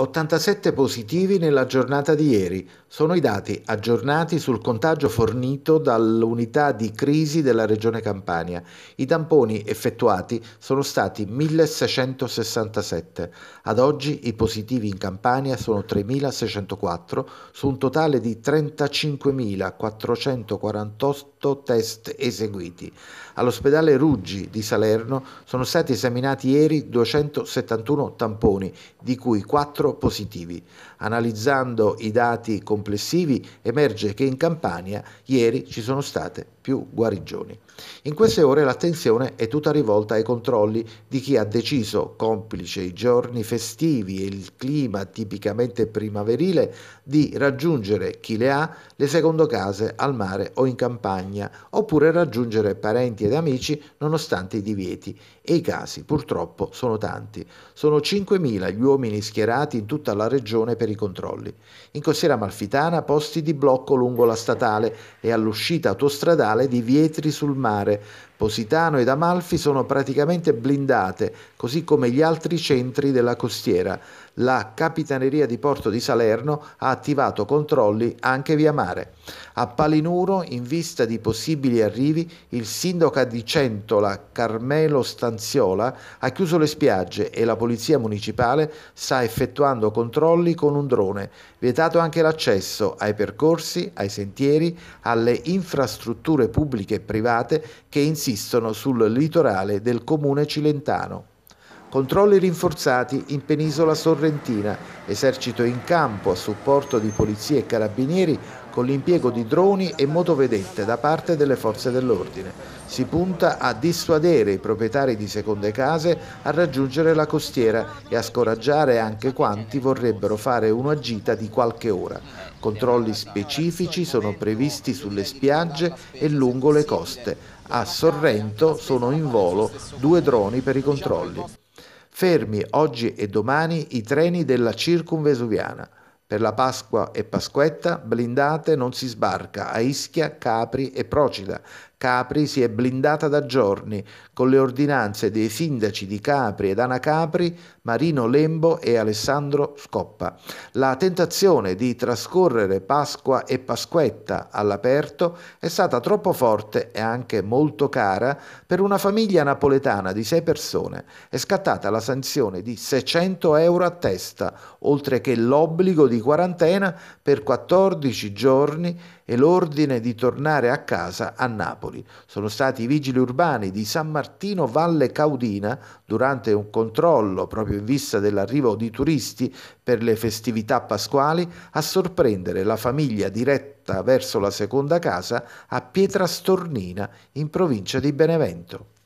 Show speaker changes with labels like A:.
A: 87 positivi nella giornata di ieri sono i dati aggiornati sul contagio fornito dall'unità di crisi della Regione Campania. I tamponi effettuati sono stati 1667. Ad oggi i positivi in Campania sono 3604 su un totale di 35.448 test eseguiti. All'ospedale Ruggi di Salerno sono stati esaminati ieri 271 tamponi, di cui 4 loro positivi. Analizzando i dati complessivi emerge che in Campania ieri ci sono state più guarigioni. In queste ore l'attenzione è tutta rivolta ai controlli di chi ha deciso, complice i giorni festivi e il clima tipicamente primaverile, di raggiungere chi le ha le secondo case al mare o in campagna, oppure raggiungere parenti ed amici nonostante i divieti. E i casi purtroppo sono tanti. Sono 5.000 gli uomini schierati in tutta la regione per i controlli. In costiera amalfitana posti di blocco lungo la statale e all'uscita autostradale di Vietri sul mare, Positano ed Amalfi sono praticamente blindate, così come gli altri centri della costiera. La Capitaneria di Porto di Salerno ha attivato controlli anche via mare. A Palinuro, in vista di possibili arrivi, il sindaco di Centola, Carmelo Stanziola, ha chiuso le spiagge e la polizia municipale sta effettuando controlli con un drone. Vietato anche l'accesso ai percorsi, ai sentieri, alle infrastrutture pubbliche e private che insistono esistono sul litorale del comune cilentano. Controlli rinforzati in penisola sorrentina, esercito in campo a supporto di polizie e carabinieri con l'impiego di droni e motovedette da parte delle forze dell'ordine. Si punta a dissuadere i proprietari di seconde case a raggiungere la costiera e a scoraggiare anche quanti vorrebbero fare una gita di qualche ora. Controlli specifici sono previsti sulle spiagge e lungo le coste. A Sorrento sono in volo due droni per i controlli. Fermi oggi e domani i treni della Circumvesuviana. Per la Pasqua e Pasquetta blindate non si sbarca a Ischia, Capri e Procida, Capri si è blindata da giorni con le ordinanze dei sindaci di Capri ed Capri, Marino Lembo e Alessandro Scoppa. La tentazione di trascorrere Pasqua e Pasquetta all'aperto è stata troppo forte e anche molto cara per una famiglia napoletana di sei persone. È scattata la sanzione di 600 euro a testa, oltre che l'obbligo di quarantena per 14 giorni e l'ordine di tornare a casa a Napoli. Napoli. Sono stati i vigili urbani di San Martino Valle Caudina durante un controllo proprio in vista dell'arrivo di turisti per le festività pasquali a sorprendere la famiglia diretta verso la seconda casa a Pietrastornina in provincia di Benevento.